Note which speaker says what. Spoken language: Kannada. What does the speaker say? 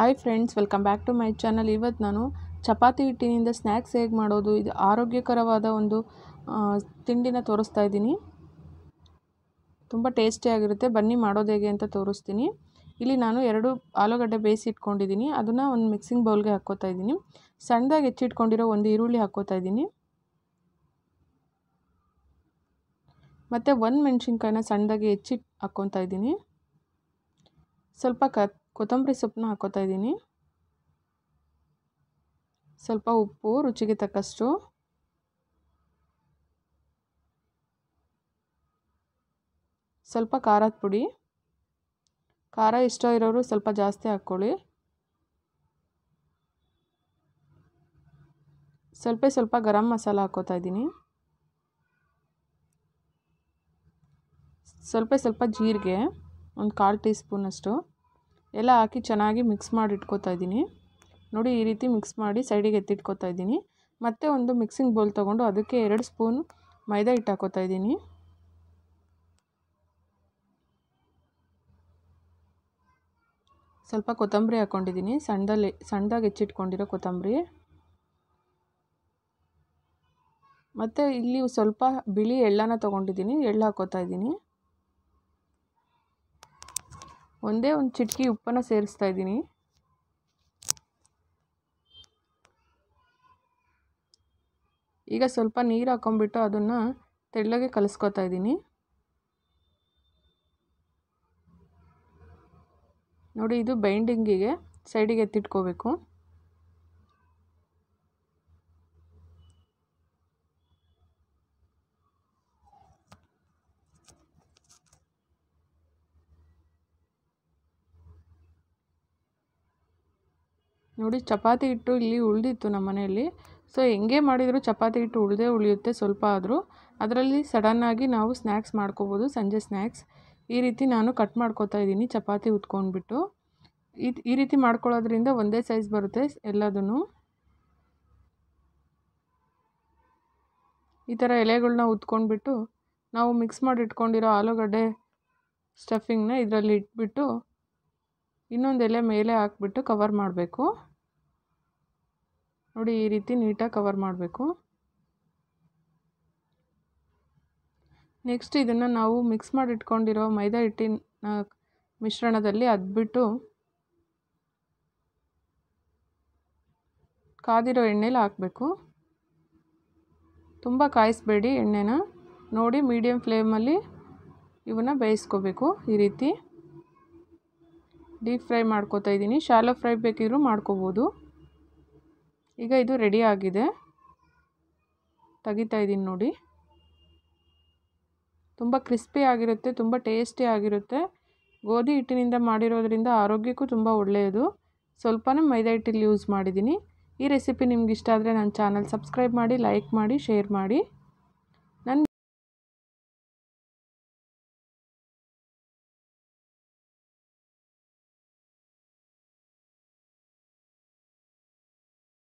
Speaker 1: hi friends welcome back to my channel ಇವತ್ತು ನಾನು ಚಪಾತಿ ಹಿಟ್ಟಿನಿಂದ ಸ್ನ್ಯಾಕ್ಸ್ ಹೇಗೆ ಮಾಡೋದು ಇದು ಆರೋಗ್ಯಕರವಾದ ಒಂದು ತಿಂಡಿನ ತೋರಿಸ್ತಾ ಇದ್ದೀನಿ ತುಂಬ ಟೇಸ್ಟಿಯಾಗಿರುತ್ತೆ ಬನ್ನಿ ಮಾಡೋದು ಹೇಗೆ ಅಂತ ತೋರಿಸ್ತೀನಿ ಇಲ್ಲಿ ನಾನು ಎರಡು ಆಲೂಗಡ್ಡೆ ಬೇಯಿಸಿ ಇಟ್ಕೊಂಡಿದ್ದೀನಿ ಅದನ್ನು ಒಂದು ಮಿಕ್ಸಿಂಗ್ ಬೌಲ್ಗೆ ಹಾಕ್ಕೋತಾ ಇದ್ದೀನಿ ಸಣ್ಣದಾಗಿ ಹೆಚ್ಚಿಟ್ಕೊಂಡಿರೋ ಒಂದು ಈರುಳ್ಳಿ ಹಾಕ್ಕೋತಾ ಇದ್ದೀನಿ ಮತ್ತು ಒಂದು ಮೆಣಸಿನ್ಕಾಯಿನ ಸಣ್ಣದಾಗಿ ಹೆಚ್ಚಿ ಹಾಕ್ಕೊತಾ ಇದ್ದೀನಿ ಸ್ವಲ್ಪ ಕತ್ ಕೊತ್ತಂಬರಿ ಸೊಪ್ಪನ್ನ ಹಾಕೋತಾ ಇದ್ದೀನಿ ಸ್ವಲ್ಪ ಉಪ್ಪು ರುಚಿಗೆ ತಕ್ಕಷ್ಟು ಸ್ವಲ್ಪ ಖಾರದ ಪುಡಿ ಖಾರ ಇಷ್ಟ ಇರೋರು ಸ್ವಲ್ಪ ಜಾಸ್ತಿ ಹಾಕ್ಕೊಳ್ಳಿ ಸ್ವಲ್ಪ ಸ್ವಲ್ಪ ಗರಂ ಮಸಾಲ ಹಾಕೋತಾ ಇದ್ದೀನಿ ಸ್ವಲ್ಪ ಸ್ವಲ್ಪ ಜೀರಿಗೆ ಒಂದು ಕಾಲು ಟೀ ಸ್ಪೂನಷ್ಟು ಎಲ್ಲ ಹಾಕಿ ಚೆನ್ನಾಗಿ ಮಿಕ್ಸ್ ಮಾಡಿ ಇಟ್ಕೋತಾ ಇದ್ದೀನಿ ನೋಡಿ ಈ ರೀತಿ ಮಿಕ್ಸ್ ಮಾಡಿ ಸೈಡಿಗೆ ಎತ್ತಿಟ್ಕೋತಾ ಇದ್ದೀನಿ ಮತ್ತೆ ಒಂದು ಮಿಕ್ಸಿಂಗ್ ಬೌಲ್ ತೊಗೊಂಡು ಅದಕ್ಕೆ ಎರಡು ಸ್ಪೂನ್ ಮೈದಾ ಹಿಟ್ಟು ಹಾಕೋತಾ ಇದ್ದೀನಿ ಸ್ವಲ್ಪ ಕೊತ್ತಂಬರಿ ಹಾಕ್ಕೊಂಡಿದ್ದೀನಿ ಸಣ್ಣದಲ್ಲಿ ಸಣ್ಣದಾಗಿ ಹೆಚ್ಚಿಟ್ಕೊಂಡಿರೋ ಕೊತ್ತಂಬರಿ ಮತ್ತು ಇಲ್ಲಿ ಸ್ವಲ್ಪ ಬಿಳಿ ಎಳ್ಳನ ತೊಗೊಂಡಿದ್ದೀನಿ ಎಳ್ಳು ಹಾಕೋತಾ ಇದ್ದೀನಿ ಒಂದೇ ಒಂದು ಚಿಟಕಿ ಉಪ್ಪನ್ನು ಸೇರಿಸ್ತಾ ಇದ್ದೀನಿ ಈಗ ಸ್ವಲ್ಪ ನೀರು ಹಾಕೊಂಡ್ಬಿಟ್ಟು ಅದನ್ನು ತೆಳ್ಳಗೆ ಕಲಿಸ್ಕೊತಾ ಇದ್ದೀನಿ ನೋಡಿ ಇದು ಬೈಂಡಿಂಗಿಗೆ ಸೈಡಿಗೆ ಎತ್ತಿಟ್ಕೋಬೇಕು ನೋಡಿ ಚಪಾತಿ ಹಿಟ್ಟು ಇಲ್ಲಿ ಉಳಿದಿತ್ತು ನಮ್ಮ ಮನೆಯಲ್ಲಿ ಸೊ ಹೆಂಗೆ ಮಾಡಿದರೂ ಚಪಾತಿ ಹಿಟ್ಟು ಉಳಿದೇ ಉಳಿಯುತ್ತೆ ಸ್ವಲ್ಪ ಆದರೂ ಅದರಲ್ಲಿ ಸಡನ್ನಾಗಿ ನಾವು ಸ್ನ್ಯಾಕ್ಸ್ ಮಾಡ್ಕೋಬೋದು ಸಂಜೆ ಸ್ನ್ಯಾಕ್ಸ್ ಈ ರೀತಿ ನಾನು ಕಟ್ ಮಾಡ್ಕೋತಾ ಇದ್ದೀನಿ ಚಪಾತಿ ಉತ್ಕೊಂಡ್ಬಿಟ್ಟು ಈ ರೀತಿ ಮಾಡ್ಕೊಳ್ಳೋದ್ರಿಂದ ಒಂದೇ ಸೈಜ್ ಬರುತ್ತೆ ಎಲ್ಲದೂ ಈ ಥರ ಎಲೆಗಳನ್ನ ಉತ್ಕೊಂಡ್ಬಿಟ್ಟು ನಾವು ಮಿಕ್ಸ್ ಮಾಡಿ ಇಟ್ಕೊಂಡಿರೋ ಆಲೂಗಡ್ಡೆ ಸ್ಟಫಿಂಗ್ನ ಇದರಲ್ಲಿ ಇಟ್ಬಿಟ್ಟು ಇನ್ನೊಂದು ಎಲೆ ಮೇಲೆ ಹಾಕ್ಬಿಟ್ಟು ಕವರ್ ಮಾಡಬೇಕು ನೋಡಿ ಈ ರೀತಿ ನೀಟಾಗಿ ಕವರ್ ಮಾಡಬೇಕು ನೆಕ್ಸ್ಟ್ ಇದನ್ನು ನಾವು ಮಿಕ್ಸ್ ಮಾಡಿ ಇಟ್ಕೊಂಡಿರೋ ಮೈದಾ ಹಿಟ್ಟಿನ ಮಿಶ್ರಣದಲ್ಲಿ ಅದ್ಬಿಟ್ಟು ಕಾದಿರೋ ಎಣ್ಣೆಲಿ ಹಾಕಬೇಕು ತುಂಬ ಕಾಯಿಸಬೇಡಿ ಎಣ್ಣೆನ ನೋಡಿ ಮೀಡಿಯಮ್ ಫ್ಲೇಮಲ್ಲಿ ಇವನ್ನ ಬೇಯಿಸ್ಕೋಬೇಕು ಈ ರೀತಿ ಡೀಪ್ ಫ್ರೈ ಮಾಡ್ಕೋತಾ ಇದ್ದೀನಿ ಶಾಲೋ ಫ್ರೈ ಬೇಕಿದ್ರೂ ಮಾಡ್ಕೋಬೋದು ಈಗ ಇದು ರೆಡಿ ಆಗಿದೆ ತೆಗಿತಾ ಇದ್ದೀನಿ ನೋಡಿ ತುಂಬ ಕ್ರಿಸ್ಪಿ ಆಗಿರುತ್ತೆ ತುಂಬ ಟೇಸ್ಟಿ ಆಗಿರುತ್ತೆ ಗೋಧಿ ಹಿಟ್ಟಿನಿಂದ ಮಾಡಿರೋದ್ರಿಂದ ಆರೋಗ್ಯಕ್ಕೂ ತುಂಬ ಒಳ್ಳೆಯದು ಸ್ವಲ್ಪನೇ ಮೈದಾ ಹಿಟ್ಟಲ್ಲಿ ಯೂಸ್ ಮಾಡಿದ್ದೀನಿ ಈ ರೆಸಿಪಿ ನಿಮ್ಗೆ ಇಷ್ಟ ಆದರೆ ನನ್ನ ಚಾನಲ್ ಸಬ್ಸ್ಕ್ರೈಬ್ ಮಾಡಿ ಲೈಕ್ ಮಾಡಿ ಶೇರ್ ಮಾಡಿ